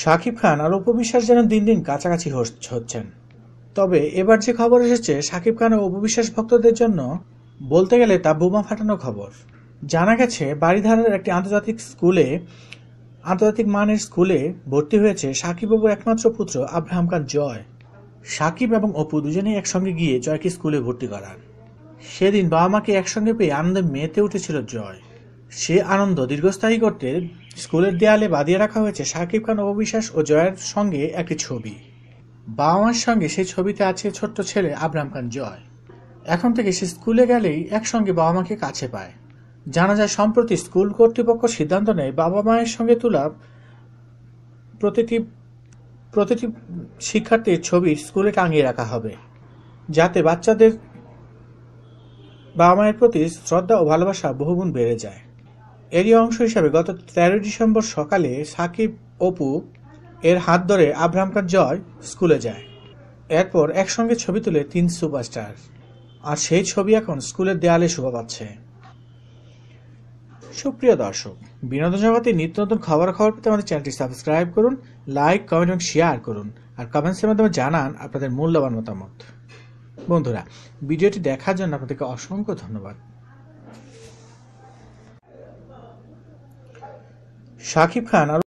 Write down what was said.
শাকিব খান আর অপু বিশ্বাস যেন দিন দিন কাছাকাছি হচ্ছেন তবে এবার যে খবর এসেছে শাকিব খান ও অপু বিশ্বাস ভক্তদের জন্য বলতে গেলে তা বোমা ফাটানো খবর জানা গেছে বাড়িধারার একটি আন্তর্জাতিক স্কুলে আন্তর্জাতিক মানের স্কুলে ভর্তি হয়েছে সাকিব একমাত্র পুত্র আব্রাহাম খান জয় সাকিব এবং অপু দুজনেই একসঙ্গে গিয়ে জয়কে স্কুলে ভর্তি করান সেদিন বাবা মাকে একসঙ্গে পেয়ে আনন্দে মেতে উঠেছিল জয় সে আনন্দ দীর্ঘস্থায়ী করতে স্কুলের দেয়ালে বাঁধিয়ে রাখা হয়েছে শাকিব খান অবিশ্বাস ও জয়ের সঙ্গে একটি ছবি বাবা সঙ্গে সেই ছবিতে আছে ছোট্ট ছেলে আব্রাম খান জয় এখন থেকে সে স্কুলে গেলেই একসঙ্গে বাবা মাকে কাছে পায় জানা যায় সম্প্রতি স্কুল কর্তৃপক্ষ সিদ্ধান্ত নেয় বাবা মায়ের সঙ্গে তোলা প্রতিটি প্রতিটি শিক্ষার্থীর ছবি স্কুলে টাঙিয়ে রাখা হবে যাতে বাচ্চাদের বাবা মায়ের প্রতি শ্রদ্ধা ও ভালোবাসা বহুগুণ বেড়ে যায় এরই অংশ হিসাবে গত তেরো ডিসেম্বর সকালে সাকিব অপু এর হাত ধরে আব্রাহামকার জয় স্কুলে যায় এরপর একসঙ্গে ছবি তুলে তিন সুপারস্টার আর সেই ছবি এখন স্কুলের দেয়ালে শোভা পাচ্ছে সুপ্রিয় দর্শক বিনোদন জগতে নিত্য নতুন খবর খবর পেতে আমাদের চ্যানেলটি সাবস্ক্রাইব করুন লাইক কমেন্ট এবং শেয়ার করুন আর কমেন্টসের মাধ্যমে জানান আপনাদের মূল্যবান মতামত বন্ধুরা ভিডিওটি দেখার জন্য আপনাদেরকে অসংখ্য ধন্যবাদ شاکیب خان